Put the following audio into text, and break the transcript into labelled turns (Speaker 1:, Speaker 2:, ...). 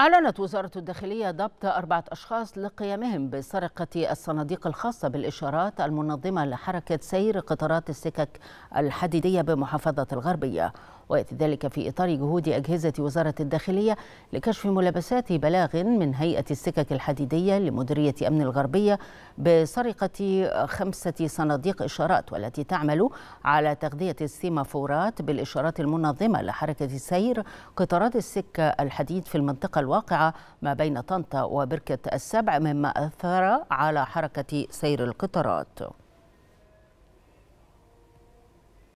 Speaker 1: أعلنت وزارة الداخلية ضبط أربعة أشخاص لقيامهم بسرقة الصناديق الخاصة بالإشارات المنظمة لحركة سير قطارات السكك الحديدية بمحافظة الغربية ويأتي ذلك في إطار جهود أجهزة وزارة الداخلية لكشف ملابسات بلاغ من هيئة السكك الحديدية لمديرية أمن الغربية بسرقة خمسة صناديق إشارات والتي تعمل على تغذية السيمافورات بالإشارات المنظمة لحركة سير قطارات السكة الحديد في المنطقة الواقعة ما بين طنطا وبركة السبع مما أثر على حركة سير القطارات